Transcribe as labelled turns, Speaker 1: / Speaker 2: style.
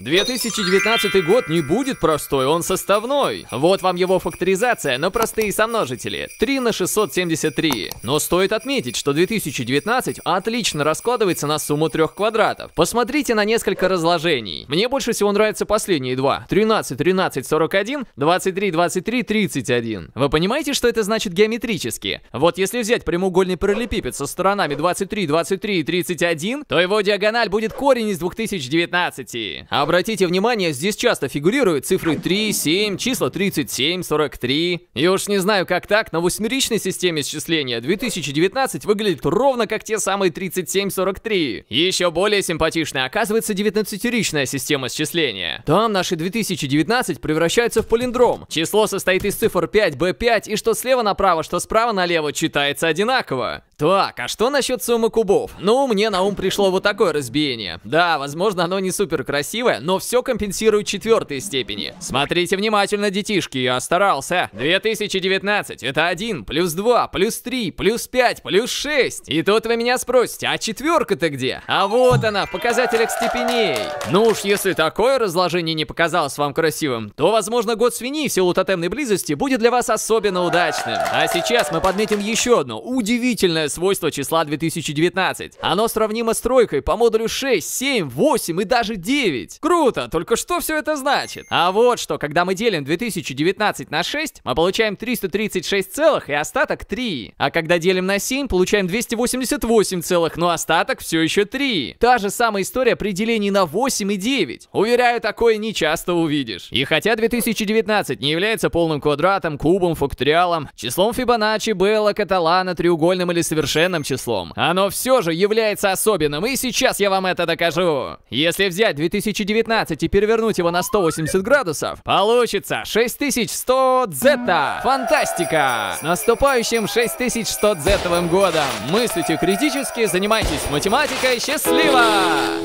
Speaker 1: 2019 год не будет простой, он составной. Вот вам его факторизация на простые сомножители. 3 на 673. Но стоит отметить, что 2019 отлично раскладывается на сумму трех квадратов. Посмотрите на несколько разложений. Мне больше всего нравятся последние два. 13, 13, 41, 23, 23, 31. Вы понимаете, что это значит геометрически? Вот если взять прямоугольный параллелепипед со сторонами 23, 23 и 31, то его диагональ будет корень из 2019. А Обратите внимание, здесь часто фигурируют цифры 3, 7, числа 37, 43. Я уж не знаю как так, но в восьмеричной системе счисления 2019 выглядит ровно как те самые 37-43. Еще более симпатичной оказывается 19-ричная система счисления. Там наши 2019 превращаются в полиндром. Число состоит из цифр 5, b5 и что слева направо, что справа налево читается одинаково. Так, а что насчет суммы кубов? Ну, мне на ум пришло вот такое разбиение. Да, возможно, оно не супер красивое, но все компенсирует четвертой степени. Смотрите внимательно, детишки, я старался. 2019 это 1, плюс 2, плюс 3, плюс 5, плюс 6. И тут вы меня спросите, а четверка-то где? А вот она, в показателях степеней. Ну уж, если такое разложение не показалось вам красивым, то, возможно, год свиньи в силу тотемной близости будет для вас особенно удачным. А сейчас мы подметим еще одно удивительное важное свойство числа 2019. Оно сравнимо с тройкой по модулю 6, 7, 8 и даже 9. Круто, только что все это значит? А вот что, когда мы делим 2019 на 6, мы получаем 336 целых и остаток 3. А когда делим на 7, получаем 288 целых, но остаток все еще 3. Та же самая история при делении на 8 и 9. Уверяю, такое не часто увидишь. И хотя 2019 не является полным квадратом, кубом, факториалом, числом Фибоначчи, Белла, Каталана, треугольным или совершенным, совершенным числом. Оно все же является особенным, и сейчас я вам это докажу. Если взять 2019 и перевернуть его на 180 градусов, получится 6100 дзета. Фантастика! С наступающим 6100 дзетовым годом! Мыслите критически, занимайтесь математикой, счастливо!